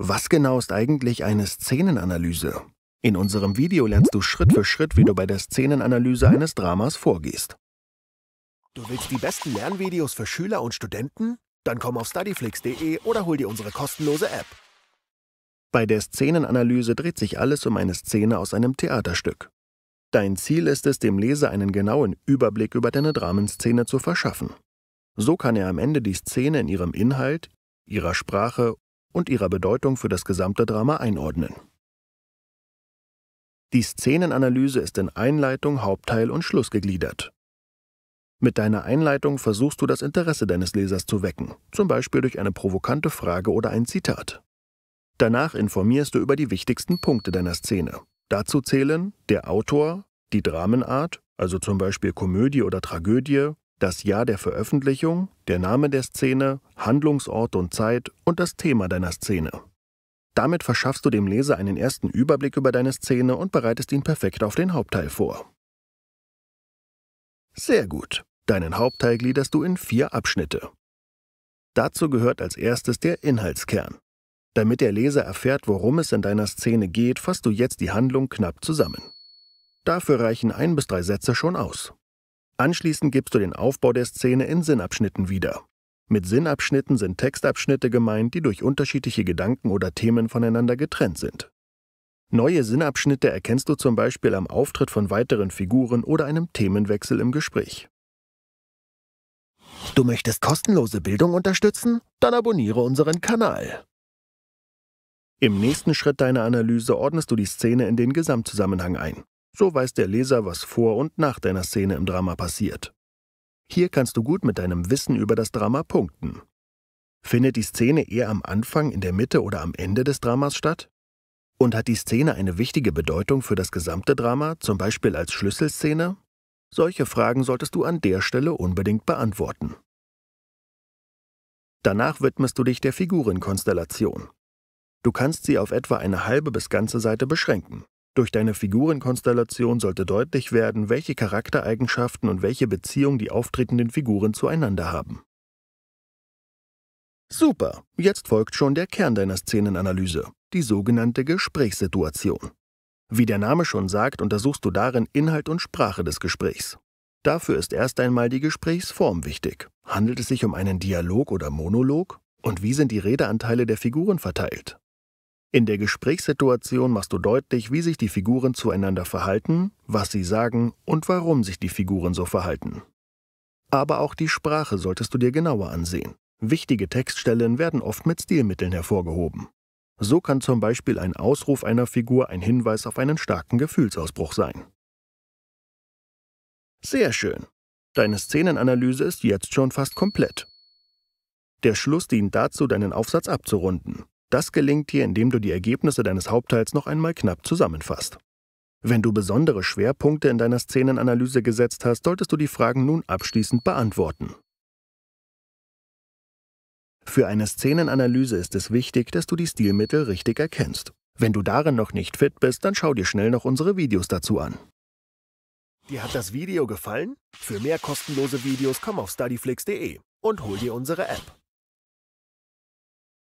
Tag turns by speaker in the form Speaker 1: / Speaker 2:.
Speaker 1: Was genau ist eigentlich eine Szenenanalyse? In unserem Video lernst du Schritt für Schritt, wie du bei der Szenenanalyse eines Dramas vorgehst. Du willst die besten Lernvideos für Schüler und Studenten? Dann komm auf studyflix.de oder hol dir unsere kostenlose App. Bei der Szenenanalyse dreht sich alles um eine Szene aus einem Theaterstück. Dein Ziel ist es, dem Leser einen genauen Überblick über deine Dramenszene zu verschaffen. So kann er am Ende die Szene in ihrem Inhalt, ihrer Sprache und ihrer Bedeutung für das gesamte Drama einordnen. Die Szenenanalyse ist in Einleitung, Hauptteil und Schluss gegliedert. Mit deiner Einleitung versuchst du das Interesse deines Lesers zu wecken, zum Beispiel durch eine provokante Frage oder ein Zitat. Danach informierst du über die wichtigsten Punkte deiner Szene. Dazu zählen der Autor, die Dramenart, also zum Beispiel Komödie oder Tragödie, das Jahr der Veröffentlichung, der Name der Szene, Handlungsort und Zeit und das Thema deiner Szene. Damit verschaffst du dem Leser einen ersten Überblick über deine Szene und bereitest ihn perfekt auf den Hauptteil vor. Sehr gut. Deinen Hauptteil gliederst du in vier Abschnitte. Dazu gehört als erstes der Inhaltskern. Damit der Leser erfährt, worum es in deiner Szene geht, fasst du jetzt die Handlung knapp zusammen. Dafür reichen ein bis drei Sätze schon aus. Anschließend gibst du den Aufbau der Szene in Sinnabschnitten wieder. Mit Sinnabschnitten sind Textabschnitte gemeint, die durch unterschiedliche Gedanken oder Themen voneinander getrennt sind. Neue Sinnabschnitte erkennst du zum Beispiel am Auftritt von weiteren Figuren oder einem Themenwechsel im Gespräch. Du möchtest kostenlose Bildung unterstützen? Dann abonniere unseren Kanal. Im nächsten Schritt deiner Analyse ordnest du die Szene in den Gesamtzusammenhang ein. So weiß der Leser, was vor und nach deiner Szene im Drama passiert. Hier kannst du gut mit deinem Wissen über das Drama punkten. Findet die Szene eher am Anfang, in der Mitte oder am Ende des Dramas statt? Und hat die Szene eine wichtige Bedeutung für das gesamte Drama, zum Beispiel als Schlüsselszene? Solche Fragen solltest du an der Stelle unbedingt beantworten. Danach widmest du dich der Figurenkonstellation. Du kannst sie auf etwa eine halbe bis ganze Seite beschränken. Durch deine Figurenkonstellation sollte deutlich werden, welche Charaktereigenschaften und welche Beziehung die auftretenden Figuren zueinander haben. Super, jetzt folgt schon der Kern deiner Szenenanalyse, die sogenannte Gesprächssituation. Wie der Name schon sagt, untersuchst du darin Inhalt und Sprache des Gesprächs. Dafür ist erst einmal die Gesprächsform wichtig. Handelt es sich um einen Dialog oder Monolog? Und wie sind die Redeanteile der Figuren verteilt? In der Gesprächssituation machst du deutlich, wie sich die Figuren zueinander verhalten, was sie sagen und warum sich die Figuren so verhalten. Aber auch die Sprache solltest du dir genauer ansehen. Wichtige Textstellen werden oft mit Stilmitteln hervorgehoben. So kann zum Beispiel ein Ausruf einer Figur ein Hinweis auf einen starken Gefühlsausbruch sein. Sehr schön. Deine Szenenanalyse ist jetzt schon fast komplett. Der Schluss dient dazu, deinen Aufsatz abzurunden. Das gelingt dir, indem du die Ergebnisse deines Hauptteils noch einmal knapp zusammenfasst. Wenn du besondere Schwerpunkte in deiner Szenenanalyse gesetzt hast, solltest du die Fragen nun abschließend beantworten. Für eine Szenenanalyse ist es wichtig, dass du die Stilmittel richtig erkennst. Wenn du darin noch nicht fit bist, dann schau dir schnell noch unsere Videos dazu an. Dir hat das Video gefallen? Für mehr kostenlose Videos komm auf studyflix.de und hol dir unsere App.